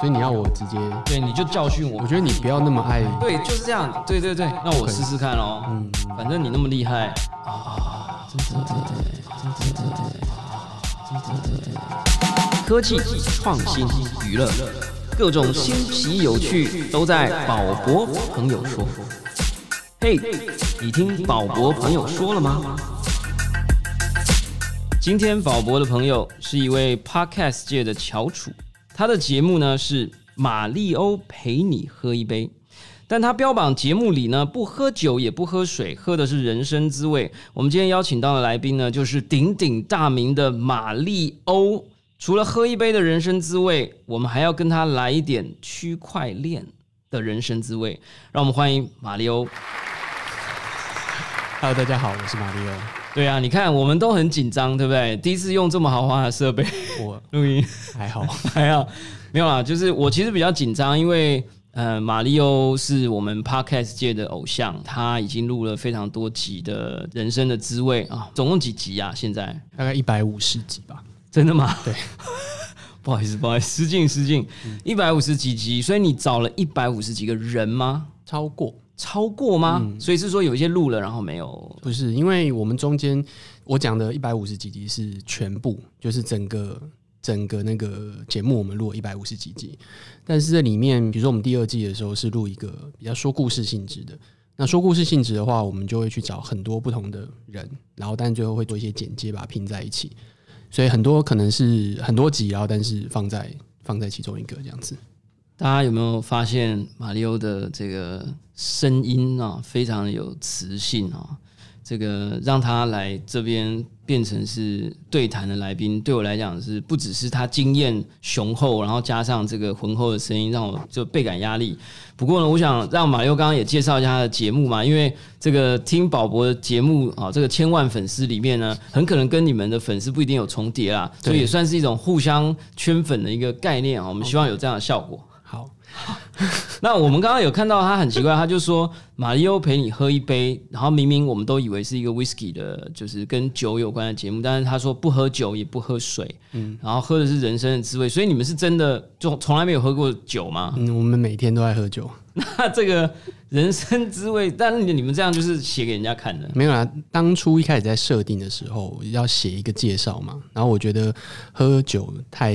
所以你要我直接对你就教训我？我觉得你不要那么爱。对，就是这样。对对对，那我试试看喽。嗯，反正你那么厉害。科技创新娱乐，各种新奇有趣都在宝博朋友说。嘿，你听宝博朋友说了吗？今天宝博的朋友是一位 Podcast 界的翘楚，他的节目呢是《马丽欧陪你喝一杯》，但他标榜节目里呢不喝酒也不喝水，喝的是人生滋味。我们今天邀请到的来宾呢就是鼎鼎大名的马丽欧。除了喝一杯的人生滋味，我们还要跟他来一点区块链的人生滋味。让我们欢迎马丽欧。Hello，大家好，我是马丽欧。对啊，你看我们都很紧张，对不对？第一次用这么豪华的设备，我 录音还好 还好，没有啊。就是我其实比较紧张，因为呃，马里欧是我们 podcast 界的偶像，他已经录了非常多集的《人生的滋味》啊，总共几集啊？现在大概一百五十集吧？真的吗？对，不好意思，不好意思，失敬失敬，一百五十几集，所以你找了一百五十几个人吗？超过。超过吗？所以是说有一些录了，然后没有？不是，因为我们中间我讲的一百五十几集是全部，就是整个整个那个节目，我们录了一百五十几集。但是这里面，比如说我们第二季的时候是录一个比较说故事性质的，那说故事性质的话，我们就会去找很多不同的人，然后但最后会做一些剪接，把它拼在一起。所以很多可能是很多集，然后但是放在放在其中一个这样子。大家有没有发现马里欧的这个？声音啊，非常有磁性啊，这个让他来这边变成是对谈的来宾，对我来讲是不只是他经验雄厚，然后加上这个浑厚的声音，让我就倍感压力。不过呢，我想让马六刚刚也介绍一下他的节目嘛，因为这个听宝博的节目啊，这个千万粉丝里面呢，很可能跟你们的粉丝不一定有重叠啊，所以也算是一种互相圈粉的一个概念啊。我们希望有这样的效果。好。那我们刚刚有看到他很奇怪，他就说马里奥陪你喝一杯，然后明明我们都以为是一个 whisky 的，就是跟酒有关的节目，但是他说不喝酒也不喝水，嗯，然后喝的是人生的滋味，所以你们是真的就从来没有喝过酒吗？嗯，我们每天都在喝酒。那这个人生滋味，但你们这样就是写给人家看的？没有啊，当初一开始在设定的时候要写一个介绍嘛，然后我觉得喝酒太。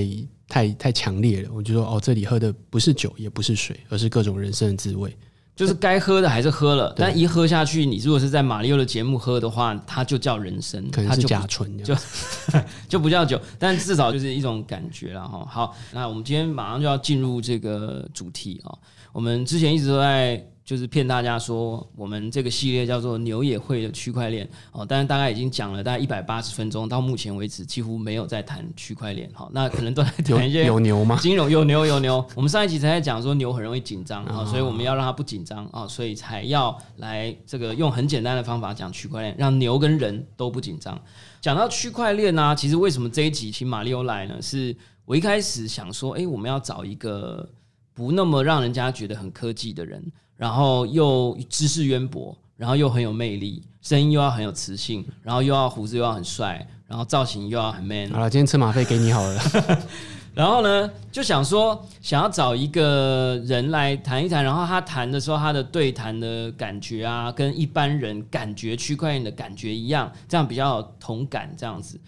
太太强烈了，我就说哦，这里喝的不是酒，也不是水，而是各种人生的滋味。就是该喝的还是喝了，但一喝下去，你如果是在马奥的节目喝的话，它就叫人生，可能是甲醇，就 就不叫酒，但至少就是一种感觉了哈。好，那我们今天马上就要进入这个主题啊，我们之前一直都在。就是骗大家说我们这个系列叫做“牛也会”的区块链哦，但是大概已经讲了大概一百八十分钟，到目前为止几乎没有在谈区块链，好，那可能都在谈一些有牛吗？金融有牛有牛。我们上一集才在讲说牛很容易紧张啊，所以我们要让它不紧张啊，所以才要来这个用很简单的方法讲区块链，让牛跟人都不紧张。讲到区块链呢，其实为什么这一集请马里欧来呢？是我一开始想说，哎，我们要找一个不那么让人家觉得很科技的人。然后又知识渊博，然后又很有魅力，声音又要很有磁性，然后又要胡子又要很帅，然后造型又要很 man。好了，今天车马费给你好了。然后呢，就想说想要找一个人来谈一谈，然后他谈的时候，他的对谈的感觉啊，跟一般人感觉区块链的感觉一样，这样比较有同感这样子。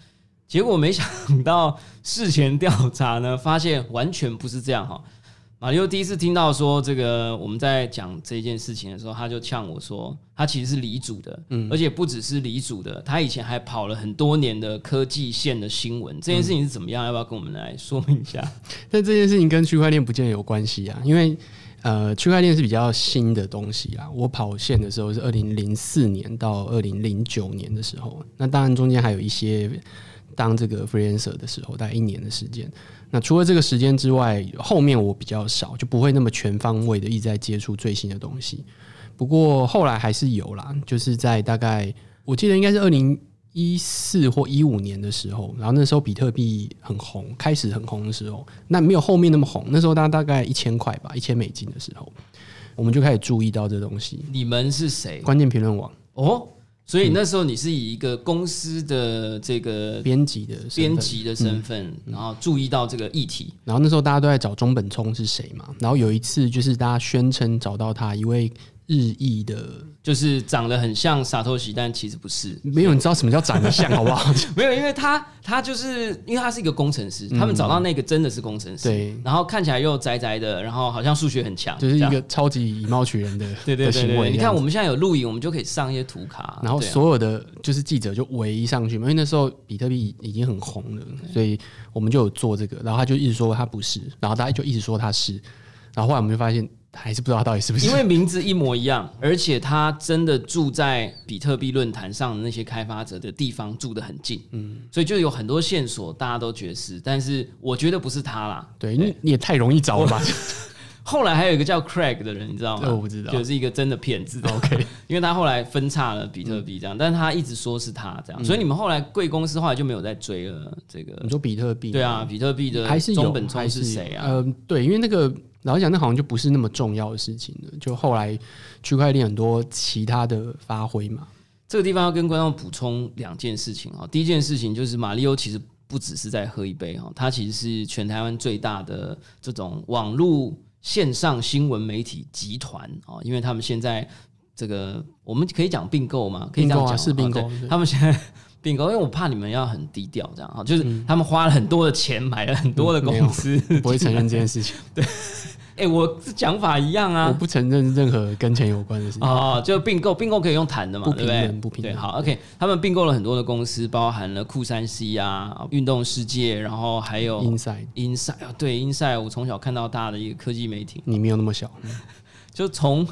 结果没想到，事前调查呢，发现完全不是这样哈。马里第一次听到说这个，我们在讲这件事情的时候，他就呛我说，他其实是离主的，嗯，而且不只是离主的，他以前还跑了很多年的科技线的新闻。这件事情是怎么样？要不要跟我们来说明一下？但这件事情跟区块链不见有关系啊，因为呃，区块链是比较新的东西啊。我跑线的时候是二零零四年到二零零九年的时候，那当然中间还有一些当这个 freelancer 的时候，大概一年的时间。那除了这个时间之外，后面我比较少，就不会那么全方位的一直在接触最新的东西。不过后来还是有啦，就是在大概我记得应该是二零一四或一五年的时候，然后那时候比特币很红，开始很红的时候，那没有后面那么红，那时候大大概一千块吧，一千美金的时候，我们就开始注意到这东西。你们是谁？关键评论网哦。所以那时候你是以一个公司的这个编辑的编辑的身份，然后注意到这个议题，然后那时候大家都在找中本聪是谁嘛，然后有一次就是大家宣称找到他一位。日益的，就是长得很像傻托喜，但其实不是。没有，你知道什么叫长得像，好不好？没有，因为他他就是因为他是一个工程师，他们找到那个真的是工程师，对。然后看起来又宅宅的，然后好像数学很强，就是一个超级以貌取人的 对对行为。你看我们现在有录影，我们就可以上一些图卡，然后所有的就是记者就围上去嘛。因为那时候比特币已经很红了，所以我们就有做这个。然后他就一直说他不是，然后大家就一直说他是，然后后来我们就发现。还是不知道到底是不是，因为名字一模一样，而且他真的住在比特币论坛上的那些开发者的地方住的很近，嗯，所以就有很多线索，大家都觉得是，但是我觉得不是他啦，对，你你也太容易找了吧。后来还有一个叫 Craig 的人，你知道吗？我不知道，就是一个真的骗子。OK，因为他后来分叉了比特币，这样，但是他一直说是他这样，所以你们后来贵公司后来就没有再追了。这个你说比特币，对啊，比特币的还是有是谁啊？嗯，对，因为那个。老实讲那好像就不是那么重要的事情了。就后来区块链很多其他的发挥嘛，这个地方要跟观众补充两件事情啊。第一件事情就是马里欧其实不只是在喝一杯哦，它其实是全台湾最大的这种网络线上新闻媒体集团啊，因为他们现在这个我们可以讲并购嘛，可以这样讲是并购，他们现在。并购，因为我怕你们要很低调，这样啊，就是他们花了很多的钱，买了很多的公司，不会承认这件事情。对，哎，我讲法一样啊，我不承认任何跟钱有关的事情啊。就并购，并购可以用谈的嘛，对不对？不平等，对，好，OK。他们并购了很多的公司，包含了酷三 C 啊，运动世界，然后还有 Inside，Inside，对，Inside，我从小看到大的一个科技媒体。你没有那么小，就从。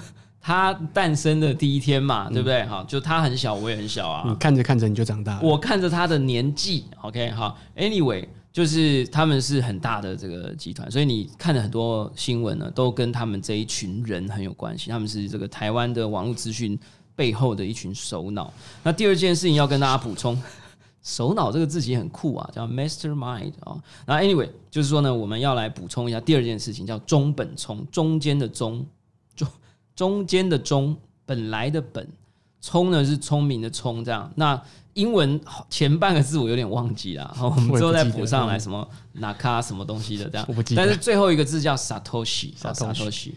他诞生的第一天嘛，对不对？哈，就他很小，我也很小啊。你看着看着你就长大。我看着他的年纪，OK，好。Anyway，就是他们是很大的这个集团，所以你看的很多新闻呢，都跟他们这一群人很有关系。他们是这个台湾的网络资讯背后的一群首脑。那第二件事情要跟大家补充，首脑这个字其很酷啊，叫 Mastermind 啊。那 Anyway，就是说呢，我们要来补充一下第二件事情，叫中本聪，中间的中，中。中间的中本来的本聪呢是聪明的聪这样，那英文前半个字我有点忘记了，好，我们之后再补上来什么 n 卡什么东西的这样，但是最后一个字叫 satoshi，satoshi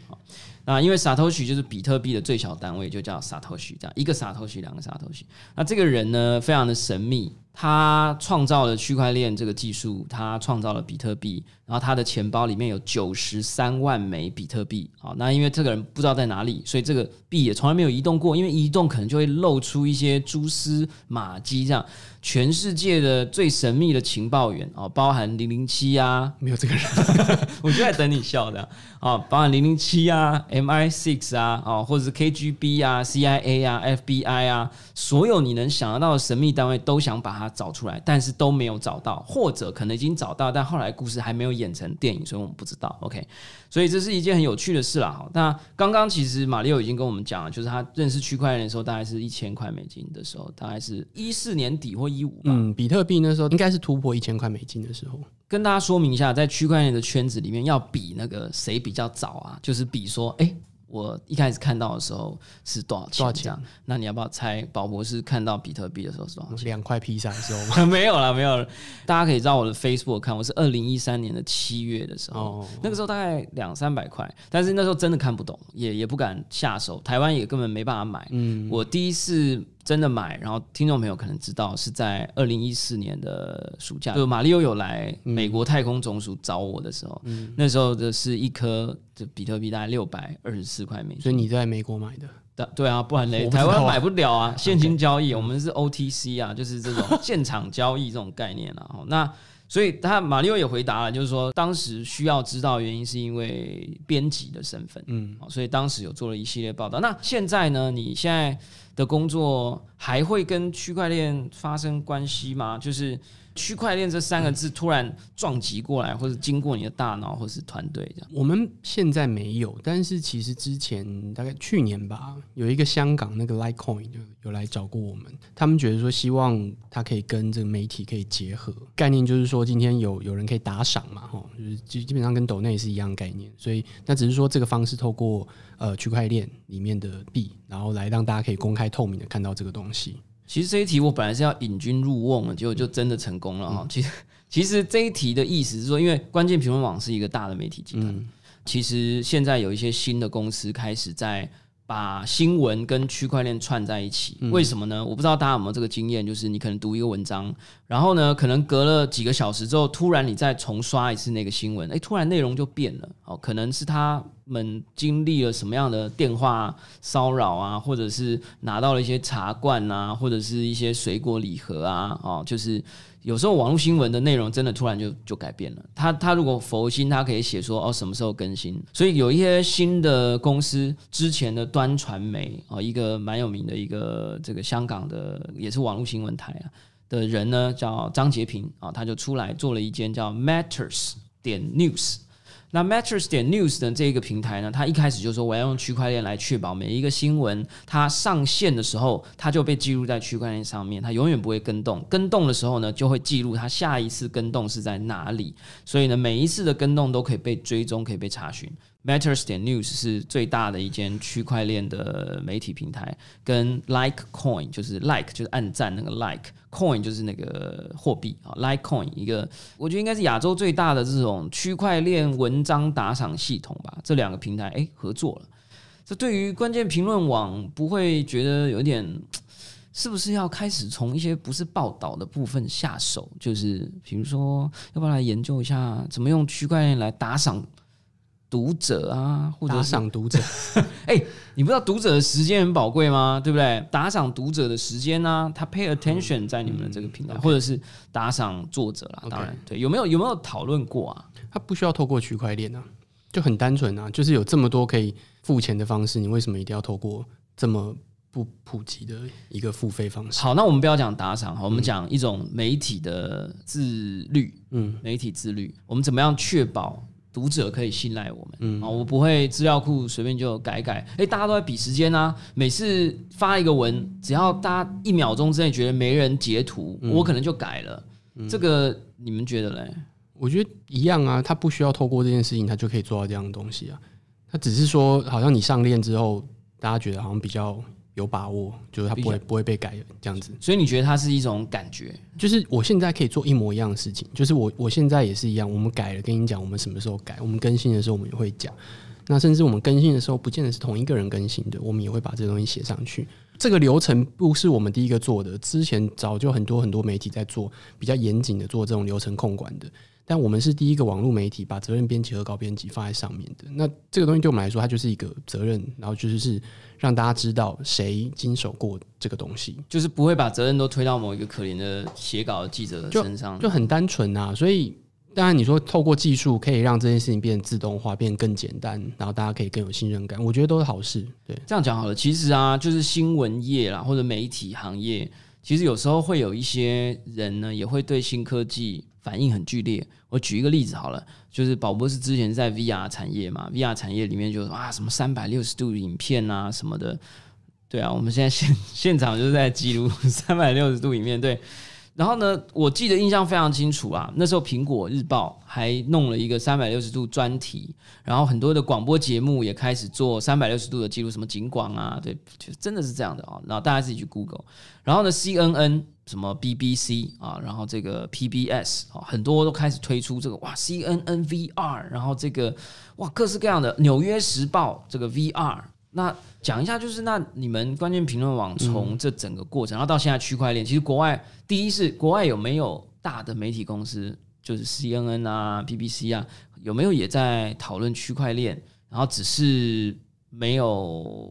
那因为 satoshi 就是比特币的最小单位，就叫 satoshi，这样一个 satoshi，两个 satoshi，那这个人呢非常的神秘。他创造了区块链这个技术，他创造了比特币，然后他的钱包里面有九十三万枚比特币。好，那因为这个人不知道在哪里，所以这个币也从来没有移动过。因为移动可能就会露出一些蛛丝马迹。这样，全世界的最神秘的情报员哦，包含零零七啊，没有这个人，我就在等你笑的哦，包含零零七啊，M I six 啊，哦，或者是 K G B 啊，C I A 啊，F B I 啊，所有你能想得到的神秘单位都想把它。找出来，但是都没有找到，或者可能已经找到，但后来故事还没有演成电影，所以我们不知道。OK，所以这是一件很有趣的事啦。那刚刚其实马里奥已经跟我们讲了，就是他认识区块链的时候，大概是一千块美金的时候，大概是一四年底或一五。嗯，比特币那时候应该是突破一千块美金的时候。跟大家说明一下，在区块链的圈子里面，要比那个谁比较早啊？就是比说，哎。我一开始看到的时候是多少钱？多少钱？那你要不要猜？宝博士看到比特币的时候是多少钱？两块披萨的时候？没有了，没有了。大家可以到我的 Facebook 看，我是二零一三年的七月的时候，那个时候大概两三百块，但是那时候真的看不懂，也也不敢下手。台湾也根本没办法买。嗯，我第一次。真的买，然后听众朋友可能知道，是在二零一四年的暑假，就马里欧有来美国太空总署找我的时候，那时候的是一颗这比特币大概六百二十四块美金，所以你在美国买的，对啊，不然嘞，台湾买不了啊，现金交易，我们是 OTC 啊，就是这种 现场交易这种概念啊。那所以他马里奥也回答了，就是说当时需要知道原因是因为编辑的身份，嗯，所以当时有做了一系列报道。那现在呢？你现在的工作还会跟区块链发生关系吗？就是。区块链这三个字突然撞击过来，或者经过你的大脑，或是团队这样，我们现在没有。但是其实之前大概去年吧，有一个香港那个 Litecoin 就有来找过我们，他们觉得说希望它可以跟这个媒体可以结合，概念就是说今天有有人可以打赏嘛，哈，就是基基本上跟抖内是一样概念，所以那只是说这个方式透过呃区块链里面的币，然后来让大家可以公开透明的看到这个东西。其实这一题我本来是要引君入瓮的，结果就真的成功了哈。其实其实这一题的意思是说，因为关键评论网是一个大的媒体集团，其实现在有一些新的公司开始在。把新闻跟区块链串在一起，为什么呢？我不知道大家有没有这个经验，就是你可能读一个文章，然后呢，可能隔了几个小时之后，突然你再重刷一次那个新闻，诶，突然内容就变了。哦，可能是他们经历了什么样的电话骚扰啊，或者是拿到了一些茶罐啊，或者是一些水果礼盒啊，哦，就是。有时候网络新闻的内容真的突然就就改变了。他他如果佛心，他可以写说哦什么时候更新。所以有一些新的公司，之前的端传媒啊，一个蛮有名的一个这个香港的也是网络新闻台啊的人呢，叫张杰平啊，他就出来做了一间叫 Matters 点 News。那 mattress 点 news 的这一个平台呢，它一开始就说我要用区块链来确保每一个新闻它上线的时候，它就被记录在区块链上面，它永远不会跟动。跟动的时候呢，就会记录它下一次跟动是在哪里。所以呢，每一次的跟动都可以被追踪，可以被查询。Matters 点 News 是最大的一间区块链的媒体平台，跟 Like Coin 就是 Like 就是按赞那个 Like Coin 就是那个货币啊，Like Coin 一个我觉得应该是亚洲最大的这种区块链文章打赏系统吧。这两个平台哎合作了，这对于关键评论网不会觉得有点是不是要开始从一些不是报道的部分下手？就是比如说要不要来研究一下怎么用区块链来打赏？读者啊，或者打赏读者，哎，你不知道读者的时间很宝贵吗？对不对？打赏读者的时间呢，他 pay attention 在你们的这个平台，或者是打赏作者啦。当然，对，有没有有没有讨论过啊？他不需要透过区块链啊，就很单纯啊，就是有这么多可以付钱的方式，你为什么一定要透过这么不普及的一个付费方式？好，那我们不要讲打赏，好，我们讲一种媒体的自律，嗯，媒体自律，我们怎么样确保？读者可以信赖我们，嗯啊，我不会资料库随便就改改。诶，大家都在比时间啊，每次发一个文，只要大家一秒钟之内觉得没人截图，我可能就改了。这个你们觉得嘞？我觉得一样啊，他不需要透过这件事情，他就可以做到这样的东西啊。他只是说，好像你上链之后，大家觉得好像比较。有把握，就是它不会不会被改这样子。所以你觉得它是一种感觉，就是我现在可以做一模一样的事情，就是我我现在也是一样。我们改了，跟你讲我们什么时候改，我们更新的时候我们也会讲。那甚至我们更新的时候，不见得是同一个人更新的，我们也会把这东西写上去。这个流程不是我们第一个做的，之前早就很多很多媒体在做比较严谨的做这种流程控管的。但我们是第一个网络媒体把责任编辑和高编辑放在上面的。那这个东西对我们来说，它就是一个责任，然后就是是让大家知道谁经手过这个东西，就是不会把责任都推到某一个可怜的写稿记者的身上，就很单纯啊。所以当然你说透过技术可以让这件事情变得自动化，变更简单，然后大家可以更有信任感，我觉得都是好事。对，这样讲好了。其实啊，就是新闻业啦，或者媒体行业。其实有时候会有一些人呢，也会对新科技反应很剧烈。我举一个例子好了，就是宝博士之前在 VR 产业嘛，VR 产业里面就是啊，什么三百六十度影片啊什么的，对啊，我们现在现 现场就是在记录三百六十度影面，对。然后呢，我记得印象非常清楚啊，那时候《苹果日报》还弄了一个三百六十度专题，然后很多的广播节目也开始做三百六十度的记录，什么景广啊，对，就真的是这样的啊。然后大家自己去 Google，然后呢，CNN 什么 BBC 啊，然后这个 PBS 啊，很多都开始推出这个哇 CNN VR，然后这个哇各式各样的《纽约时报》这个 VR。那讲一下，就是那你们关键评论网从这整个过程，然后到现在区块链，其实国外第一是国外有没有大的媒体公司，就是 C N N 啊、B B C 啊，有没有也在讨论区块链？然后只是没有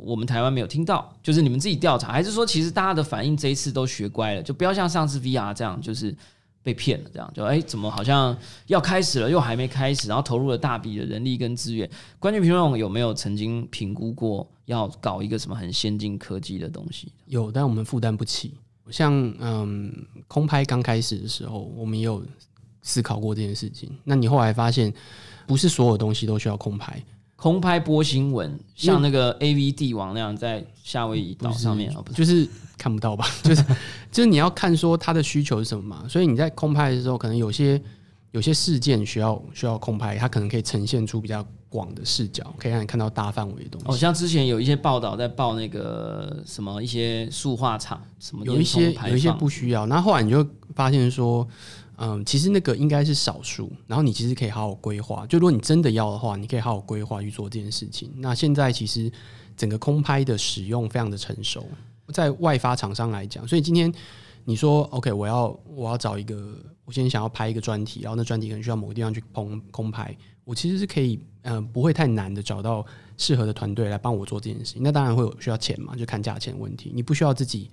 我们台湾没有听到，就是你们自己调查，还是说其实大家的反应这一次都学乖了，就不要像上次 V R 这样，就是。被骗了，这样就哎，怎么好像要开始了，又还没开始，然后投入了大笔的人力跟资源。关键评论有没有曾经评估过要搞一个什么很先进科技的东西？有，但我们负担不起。像嗯，空拍刚开始的时候，我们也有思考过这件事情。那你后来发现，不是所有东西都需要空拍。空拍播新闻，像那个 A V 帝王那样在夏威夷岛上面，就是看不到吧？就是就是你要看说他的需求是什么嘛？所以你在空拍的时候，可能有些有些事件需要需要空拍，它可能可以呈现出比较广的视角，可以让你看到大范围的东西。哦，像之前有一些报道在报那个什么一些塑化厂什么，有一些有一些不需要，那后来你就发现说。嗯，其实那个应该是少数。然后你其实可以好好规划。就如果你真的要的话，你可以好好规划去做这件事情。那现在其实整个空拍的使用非常的成熟，在外发厂商来讲。所以今天你说 OK，我要我要找一个，我今天想要拍一个专题，然后那专题可能需要某个地方去空空拍，我其实是可以，嗯，不会太难的找到适合的团队来帮我做这件事情。那当然会有需要钱嘛，就看价钱问题。你不需要自己。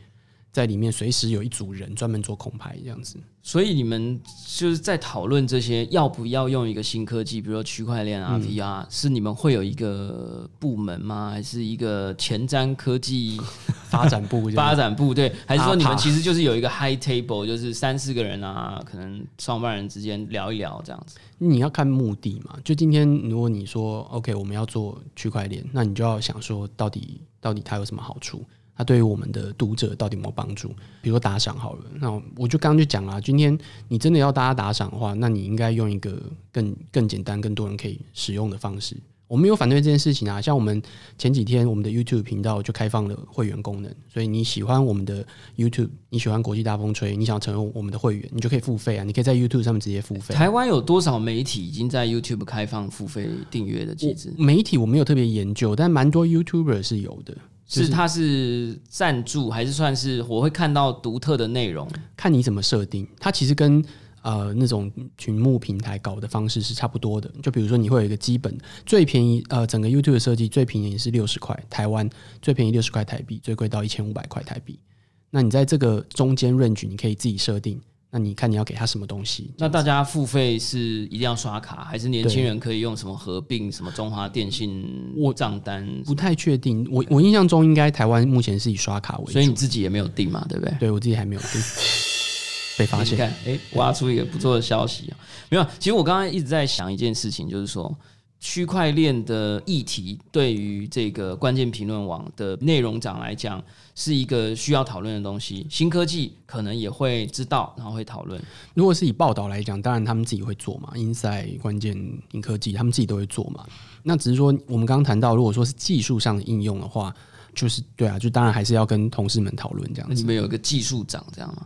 在里面随时有一组人专门做空牌这样子，所以你们就是在讨论这些要不要用一个新科技，比如说区块链啊、V R，是你们会有一个部门吗？还是一个前瞻科技 发展部？发展部对，还是说你们其实就是有一个 high table，就是三四个人啊，可能上方人之间聊一聊这样子？你要看目的嘛。就今天，如果你说 OK，我们要做区块链，那你就要想说，到底到底它有什么好处？它对于我们的读者到底有没有帮助？比如说打赏好了，那我就刚刚就讲了，今天你真的要大家打赏的话，那你应该用一个更更简单、更多人可以使用的方式。我没有反对这件事情啊，像我们前几天我们的 YouTube 频道就开放了会员功能，所以你喜欢我们的 YouTube，你喜欢《国际大风吹》，你想成为我们的会员，你就可以付费啊，你可以在 YouTube 上面直接付费。台湾有多少媒体已经在 YouTube 开放付费订阅的机制？媒体我没有特别研究，但蛮多 YouTuber 是有的。是它是赞助还是算是我会看到独特的内容？看你怎么设定。它其实跟呃那种群募平台搞的方式是差不多的。就比如说你会有一个基本最便宜呃整个 YouTube 的设计最便宜是六十块台湾最便宜六十块台币，最贵到一千五百块台币。那你在这个中间 range 你可以自己设定。那你看你要给他什么东西？那大家付费是一定要刷卡，还是年轻人可以用什么合并什么中华电信卧账单？不太确定。我我印象中应该台湾目前是以刷卡为主。所以你自己也没有定嘛，对不对？对我自己还没有定，被发现。看，哎，挖出一个不错的消息啊！没有，其实我刚刚一直在想一件事情，就是说。区块链的议题对于这个关键评论网的内容长来讲，是一个需要讨论的东西。新科技可能也会知道，然后会讨论。如果是以报道来讲，当然他们自己会做嘛，inside 关键新科技他们自己都会做嘛。那只是说，我们刚刚谈到，如果说是技术上的应用的话，就是对啊，就当然还是要跟同事们讨论这样。你们有一个技术长这样吗？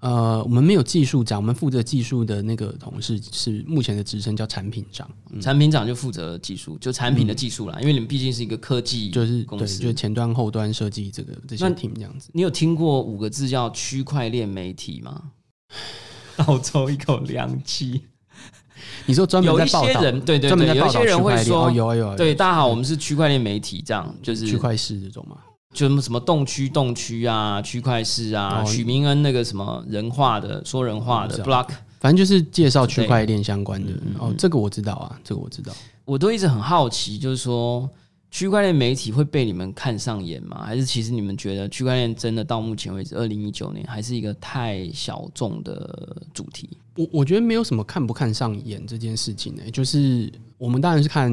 呃，我们没有技术长，我们负责技术的那个同事是目前的职称叫产品长，产品长就负责技术，就产品的技术啦。因为你们毕竟是一个科技就是公司，就前端后端设计这个这些 team 这样子。你有听过五个字叫区块链媒体吗？倒 抽一口凉气！你说专门有一些人对对，专门有一些人会说有有。对，大家好，我们是区块链媒体，这样就是区块市这种嘛。就什么动区动区啊，区块市啊，许明恩那个什么人话的说人话的 block，反正就是介绍区块链相关的。哦，这个我知道啊，这个我知道。我都一直很好奇，就是说。区块链媒体会被你们看上眼吗？还是其实你们觉得区块链真的到目前为止，二零一九年还是一个太小众的主题？我我觉得没有什么看不看上眼这件事情呢。就是我们当然是看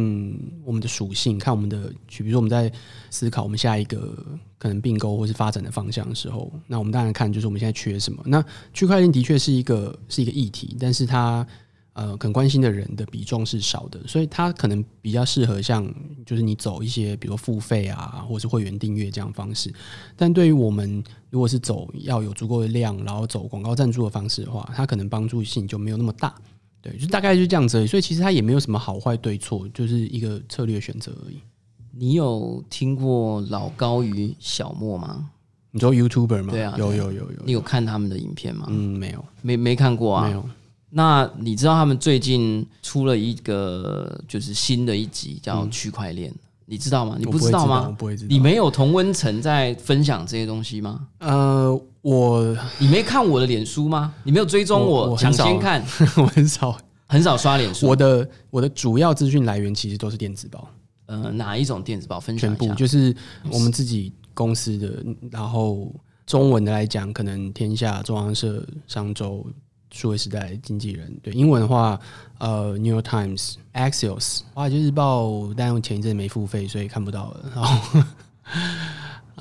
我们的属性，看我们的比如说我们在思考我们下一个可能并购或是发展的方向的时候，那我们当然看就是我们现在缺什么。那区块链的确是一个是一个议题，但是它。呃，很关心的人的比重是少的，所以他可能比较适合像，就是你走一些，比如付费啊，或者是会员订阅这样方式。但对于我们，如果是走要有足够的量，然后走广告赞助的方式的话，它可能帮助性就没有那么大。对，就大概就这样子。所以其实它也没有什么好坏对错，就是一个策略选择而已。你有听过老高与小莫吗？你知道 YouTuber 吗？对啊，有有有有。你有看他们的影片吗？嗯，没有，没没看过啊，没有。那你知道他们最近出了一个就是新的一集叫区块链，你知道吗？你不知道吗？不会知道。你没有同温层在分享这些东西吗？呃，我你没看我的脸书吗？你没有追踪我？我先看，我很少 很少刷脸书。我的我的主要资讯来源其实都是电子报。呃，哪一种电子报分享？全部就是我们自己公司的，然后中文的来讲，可能天下、中央社、商周。数位时代经纪人，对英文的话，呃，New York Times、Axios、华尔街日报，但我前一阵没付费，所以看不到了。然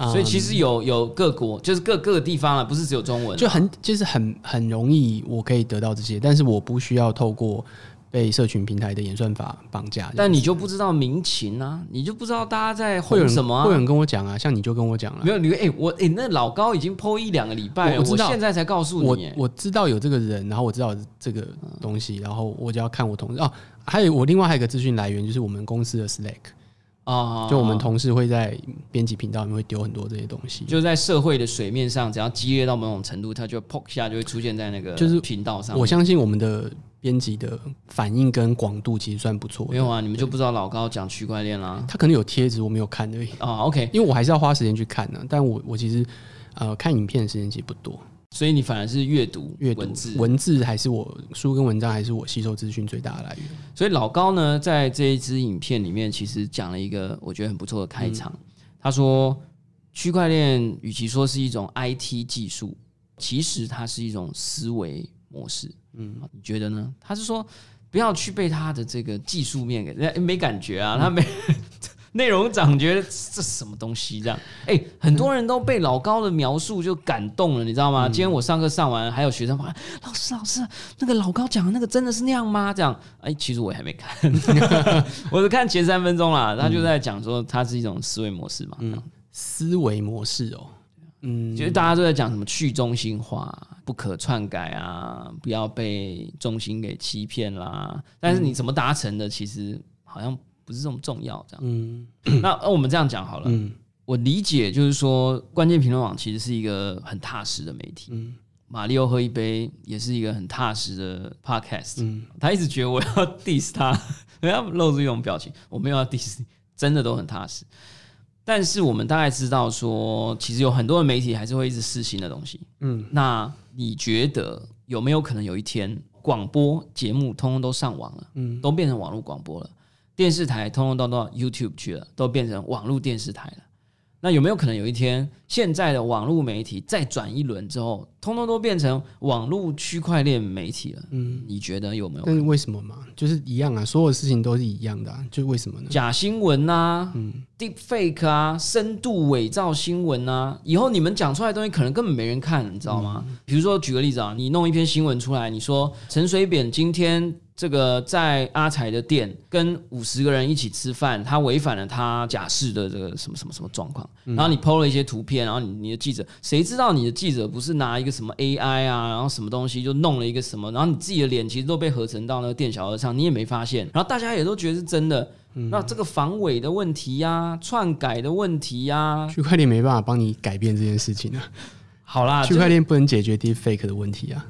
后，所以其实有有各国，就是各各个地方了，不是只有中文，就很就是很很容易，我可以得到这些，但是我不需要透过。被社群平台的演算法绑架，但你就不知道民情啊，你就不知道大家在会有什么，会有人跟我讲啊，像你就跟我讲了，没有你，哎，我，哎，那老高已经 PO 一两个礼拜了，我现在才告诉你，我我知道有这个人，然后我知道这个东西，然后我就要看我同事哦，还有我另外还有一个资讯来源就是我们公司的 Slack 啊，就我们同事会在编辑频道里面会丢很多这些东西，就在社会的水面上，只要激烈到某种程度，他就 PO 一下就会出现在那个就是频道上，我相信我们的。编辑的反应跟广度其实算不错。没有啊，你们就不知道老高讲区块链啦。他可能有贴子，我没有看而已啊。OK，因为我还是要花时间去看呢。但我我其实呃看影片的时间其实不多，所以你反而是阅读阅读文字文字还是我书跟文章还是我吸收资讯最大的来源。所以老高呢在这一支影片里面其实讲了一个我觉得很不错的开场。他说区块链与其说是一种 IT 技术，其实它是一种思维。模式，嗯，你觉得呢？他是说，不要去被他的这个技术面给人家没感觉啊，他没内容，长觉这是什么东西这样？哎，很多人都被老高的描述就感动了，你知道吗？今天我上课上完，还有学生问老师，老师那个老高讲的那个真的是那样吗？这样，哎，其实我还没看，我是看前三分钟啦，他就在讲说，它是一种思维模式嘛，思维模式哦。嗯，其实大家都在讲什么去中心化、不可篡改啊，不要被中心给欺骗啦。但是你怎么达成的，其实好像不是这么重要。这样，嗯，那我们这样讲好了。我理解，就是说，关键评论网其实是一个很踏实的媒体。嗯，马里奥喝一杯也是一个很踏实的 podcast。嗯，他一直觉得我要 diss 他，不 要露出一种表情。我没有要 diss，真的都很踏实。但是我们大概知道说，其实有很多的媒体还是会一直试新的东西。嗯，那你觉得有没有可能有一天广播节目通通都上网了，嗯，都变成网络广播了？电视台通通都到 YouTube 去了，都变成网络电视台了？那有没有可能有一天，现在的网络媒体再转一轮之后，通通都变成网络区块链媒体了？嗯，你觉得有没有？但是为什么嘛？就是一样啊，所有事情都是一样的啊，就为什么呢？假新闻啊，嗯，deep fake 啊，深度伪造新闻啊，以后你们讲出来的东西可能根本没人看，你知道吗？比如说举个例子啊，你弄一篇新闻出来，你说陈水扁今天。这个在阿才的店跟五十个人一起吃饭，他违反了他假释的这个什么什么什么状况。然后你 PO 了一些图片，然后你的记者谁知道你的记者不是拿一个什么 AI 啊，然后什么东西就弄了一个什么，然后你自己的脸其实都被合成到那个店小二上，你也没发现。然后大家也都觉得是真的。那这个防伪的问题呀，篡改的问题呀，区块链没办法帮你改变这件事情啊。好啦，区块链不能解决 Deepfake 的问题啊。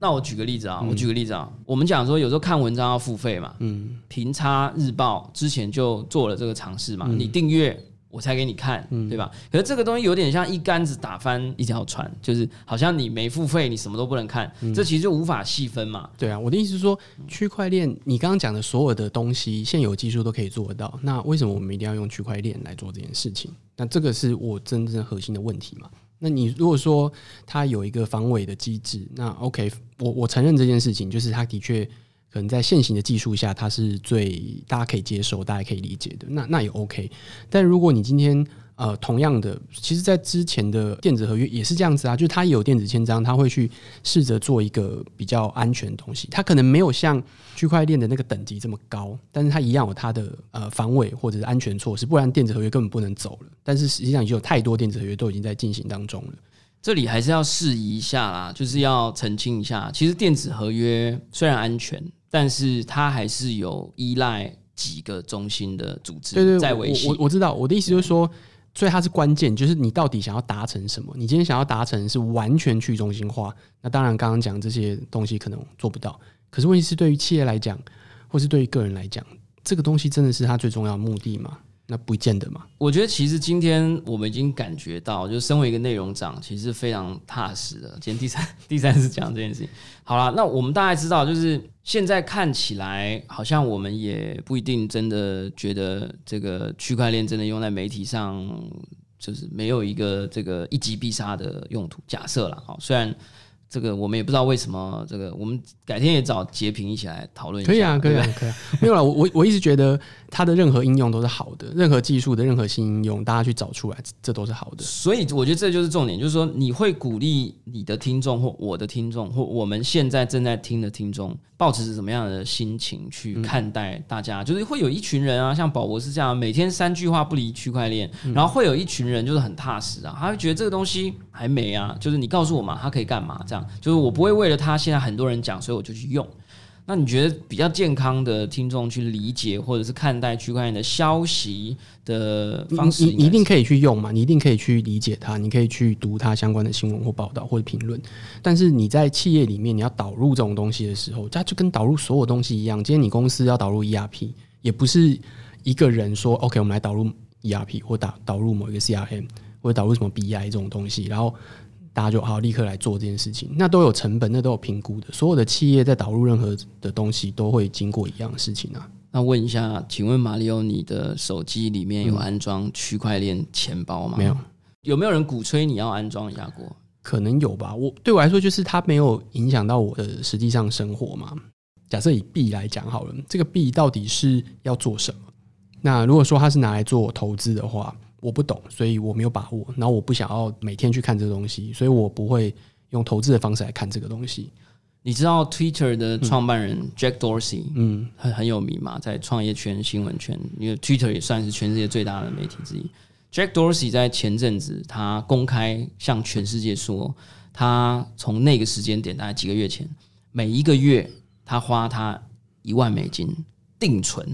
那我举个例子啊，我举个例子啊，我们讲说有时候看文章要付费嘛，嗯，平差日报之前就做了这个尝试嘛，你订阅我才给你看，对吧？可是这个东西有点像一竿子打翻一条船，就是好像你没付费，你什么都不能看，这其实就无法细分嘛。对啊，我的意思是说，区块链，你刚刚讲的所有的东西，现有技术都可以做得到，那为什么我们一定要用区块链来做这件事情？那这个是我真正核心的问题嘛？那你如果说它有一个防伪的机制，那 OK，我我承认这件事情，就是它的确可能在现行的技术下，它是最大家可以接受、大家可以理解的。那那也 OK，但如果你今天，呃，同样的，其实，在之前的电子合约也是这样子啊，就是它有电子签章，它会去试着做一个比较安全的东西。它可能没有像区块链的那个等级这么高，但是它一样有它的呃防伪或者是安全措施，不然电子合约根本不能走了。但是实际上已经有太多电子合约都已经在进行当中了。这里还是要试一下啦，就是要澄清一下，其实电子合约虽然安全，但是它还是有依赖几个中心的组织在维系。我我知道，我的意思就是说。所以它是关键，就是你到底想要达成什么？你今天想要达成是完全去中心化，那当然刚刚讲这些东西可能做不到。可是问题是，对于企业来讲，或是对于个人来讲，这个东西真的是它最重要的目的吗？那不见得嘛，我觉得其实今天我们已经感觉到，就身为一个内容长，其实非常踏实的。今天第三 第三次讲这件事情。好了，那我们大概知道，就是现在看起来好像我们也不一定真的觉得这个区块链真的用在媒体上，就是没有一个这个一击必杀的用途。假设了啊，虽然这个我们也不知道为什么，这个我们改天也找截屏一起来讨论。一下。可以啊，可以啊，可以。啊。没有了，我我一直觉得。它的任何应用都是好的，任何技术的任何新应用，大家去找出来，这都是好的。所以我觉得这就是重点，就是说你会鼓励你的听众或我的听众或我们现在正在听的听众，保持着什么样的心情去看待大家？就是会有一群人啊，像保博士这样，每天三句话不离区块链；然后会有一群人就是很踏实啊，他会觉得这个东西还没啊，就是你告诉我嘛，他可以干嘛？这样就是我不会为了他现在很多人讲，所以我就去用。那你觉得比较健康的听众去理解或者是看待区块链的消息的方式？你一定可以去用嘛？你一定可以去理解它，你可以去读它相关的新闻或报道或者评论。但是你在企业里面你要导入这种东西的时候，它就跟导入所有东西一样。今天你公司要导入 ERP，也不是一个人说 OK，我们来导入 ERP 或导导入某一个 CRM 或者导入什么 BI 这种东西，然后。大家就好立刻来做这件事情，那都有成本，那都有评估的。所有的企业在导入任何的东西，都会经过一样的事情啊。那问一下，请问马里奥，你的手机里面有安装区块链钱包吗？没有。有没有人鼓吹你要安装一下过？可能有吧。我对我来说，就是它没有影响到我的实际上生活嘛。假设以币来讲好了，这个币到底是要做什么？那如果说它是拿来做投资的话。我不懂，所以我没有把握。然后我不想要每天去看这个东西，所以我不会用投资的方式来看这个东西。你知道 Twitter 的创办人 Jack Dorsey，嗯，很很有名嘛，在创业圈、新闻圈，因为 Twitter 也算是全世界最大的媒体之一。Jack Dorsey 在前阵子，他公开向全世界说，他从那个时间点，大概几个月前，每一个月他花他一万美金定存。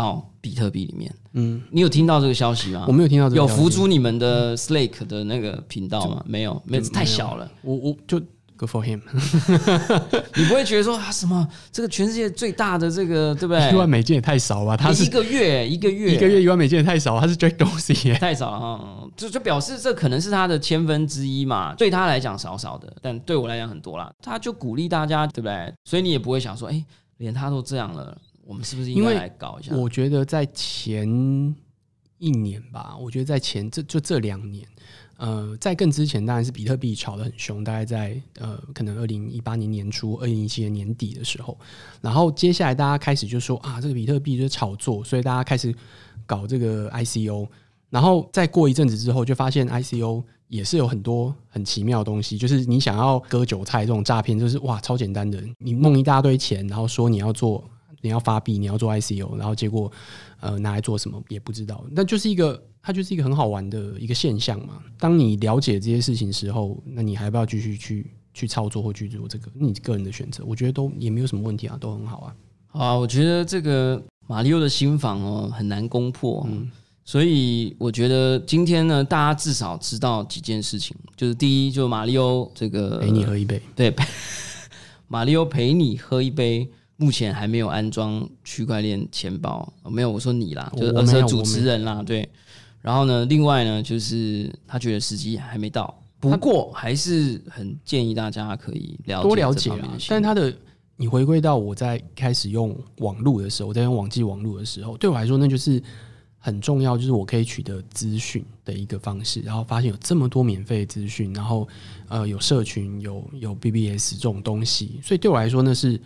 到比特币里面，嗯，你有听到这个消息吗？我没有听到，有浮出你们的 s l a k e 的那个频道吗？没有，没有，太小了。我我就 Good for him。你不会觉得说啊什么这个全世界最大的这个对不对？一万美金也太少吧？他是一个月一个月一个月一万美金也太少，他是 Jack Dorsey 太少了，就就表示这可能是他的千分之一嘛，对他来讲少少的，但对我来讲很多了。他就鼓励大家对不对？所以你也不会想说，哎，连他都这样了。我们是不是应该来搞一下？我觉得在前一年吧，我觉得在前这就这两年，呃，在更之前当然是比特币炒得很凶，大概在呃，可能二零一八年年初、二零一七年年底的时候，然后接下来大家开始就说啊，这个比特币就是炒作，所以大家开始搞这个 ICO，然后再过一阵子之后，就发现 ICO 也是有很多很奇妙的东西，就是你想要割韭菜这种诈骗，就是哇，超简单的，你弄一大堆钱，然后说你要做。你要发币，你要做 ICO，然后结果，呃，拿来做什么也不知道。那就是一个，它就是一个很好玩的一个现象嘛。当你了解这些事情时候，那你还不要继续去去操作或去做这个，你个人的选择，我觉得都也没有什么问题啊，都很好啊。好啊，我觉得这个马里奥的新房哦很难攻破，嗯，所以我觉得今天呢，大家至少知道几件事情，就是第一，就马里奥这个陪你喝一杯，对，马里奥陪你喝一杯。目前还没有安装区块链钱包，没有。我说你啦，就是呃，主持人啦，对。然后呢，另外呢，就是他觉得时机还没到，不过还是很建议大家可以了解多了解啊。但他的，你回归到我在开始用网络的时候，我在用网际网络的时候，对我来说那就是很重要，就是我可以取得资讯的一个方式。然后发现有这么多免费资讯，然后呃，有社群，有有 BBS 这种东西，所以对我来说那是。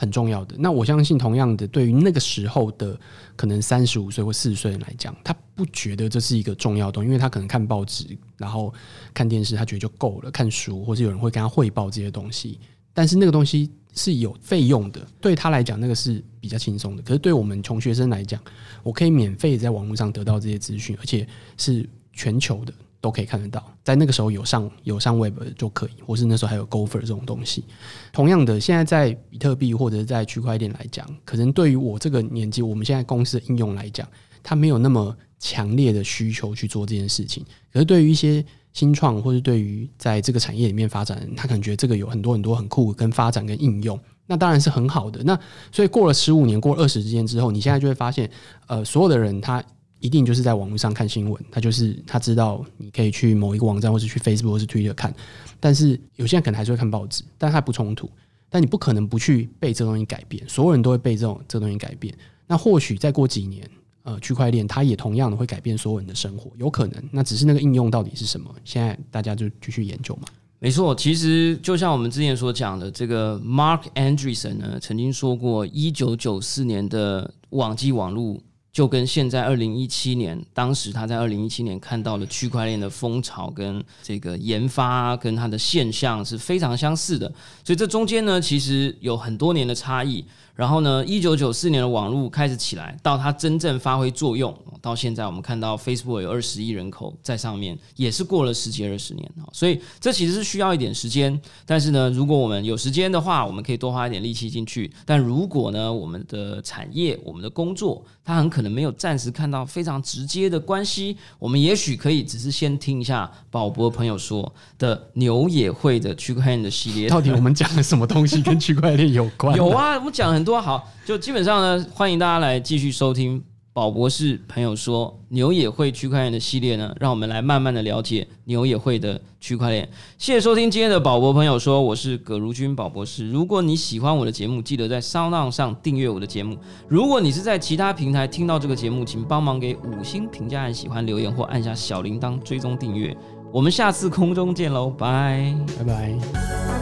很重要的。那我相信，同样的，对于那个时候的可能三十五岁或四十岁人来讲，他不觉得这是一个重要东西，因为他可能看报纸，然后看电视，他觉得就够了。看书，或是有人会跟他汇报这些东西，但是那个东西是有费用的，对他来讲那个是比较轻松的。可是对我们穷学生来讲，我可以免费在网络上得到这些资讯，而且是全球的。都可以看得到，在那个时候有上有上 Web 就可以，或是那时候还有 Gofer 这种东西。同样的，现在在比特币或者在区块链来讲，可能对于我这个年纪，我们现在公司的应用来讲，它没有那么强烈的需求去做这件事情。可是对于一些新创，或者对于在这个产业里面发展，他感觉这个有很多很多很酷跟发展跟应用，那当然是很好的。那所以过了十五年，过二十之间之后，你现在就会发现，呃，所有的人他。一定就是在网络上看新闻，他就是他知道你可以去某一个网站，或者去 Facebook，或是 Twitter 看，但是有些人可能还是会看报纸，但他不冲突。但你不可能不去被这东西改变，所有人都会被这种这东西改变。那或许再过几年，呃，区块链它也同样的会改变所有人的生活，有可能。那只是那个应用到底是什么，现在大家就继续研究嘛。没错，其实就像我们之前所讲的，这个 Mark Anderson 呢曾经说过，一九九四年的网际网络。就跟现在二零一七年，当时他在二零一七年看到的区块链的风潮跟这个研发跟它的现象是非常相似的，所以这中间呢，其实有很多年的差异。然后呢，一九九四年的网络开始起来，到它真正发挥作用，到现在我们看到 Facebook 有二十亿人口在上面，也是过了十几二十年啊。所以这其实是需要一点时间。但是呢，如果我们有时间的话，我们可以多花一点力气进去。但如果呢，我们的产业、我们的工作，它很可能没有暂时看到非常直接的关系，我们也许可以只是先听一下鲍勃朋友说的“牛也会的区块链”的系列，到底我们讲了什么东西跟区块链有关？有啊，我们讲很多。多。好，就基本上呢，欢迎大家来继续收听宝博士朋友说牛也会区块链的系列呢，让我们来慢慢的了解牛也会的区块链。谢谢收听今天的宝博朋友说，我是葛如君宝博士。如果你喜欢我的节目，记得在 Sound 上订阅我的节目。如果你是在其他平台听到这个节目，请帮忙给五星评价，按喜欢留言或按下小铃铛追踪订阅。我们下次空中见喽，拜拜拜。